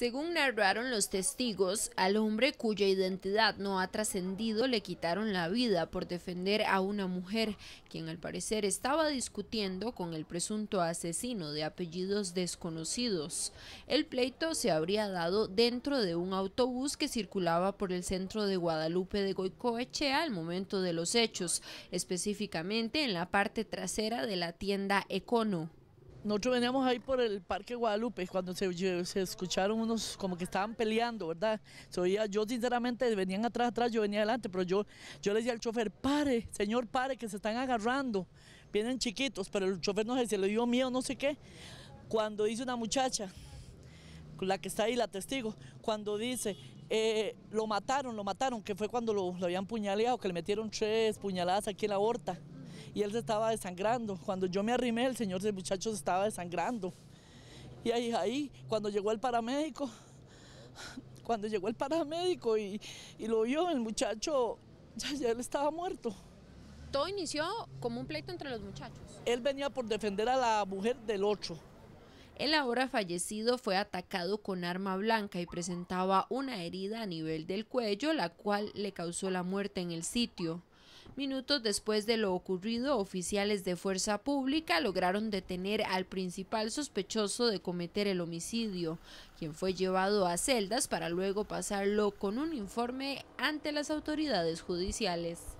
Según narraron los testigos, al hombre cuya identidad no ha trascendido le quitaron la vida por defender a una mujer, quien al parecer estaba discutiendo con el presunto asesino de apellidos desconocidos. El pleito se habría dado dentro de un autobús que circulaba por el centro de Guadalupe de Goicoechea al momento de los hechos, específicamente en la parte trasera de la tienda Econo. Nosotros veníamos ahí por el Parque Guadalupe cuando se, escucharon unos como que estaban peleando, ¿verdad? Se oía, yo sinceramente venían atrás, atrás, yo venía adelante, pero yo, yo le decía al chofer, pare, señor, pare, que se están agarrando, vienen chiquitos, pero el chofer no sé, le dio miedo, no sé qué. Cuando dice una muchacha, la que está ahí, la testigo, cuando dice, eh, lo mataron, lo mataron, que fue cuando lo, habían puñaleado, que le metieron tres puñaladas aquí en la horta y él se estaba desangrando. Cuando yo me arrimé, el señor del muchacho estaba desangrando. Y ahí, ahí, cuando llegó el paramédico, cuando llegó el paramédico y, lo vio, el muchacho ya, ya él estaba muerto. Todo inició como un pleito entre los muchachos. Él venía por defender a la mujer del otro. El ahora fallecido fue atacado con arma blanca y presentaba una herida a nivel del cuello, la cual le causó la muerte en el sitio. Minutos después de lo ocurrido, oficiales de fuerza pública lograron detener al principal sospechoso de cometer el homicidio, quien fue llevado a celdas para luego pasarlo con un informe ante las autoridades judiciales.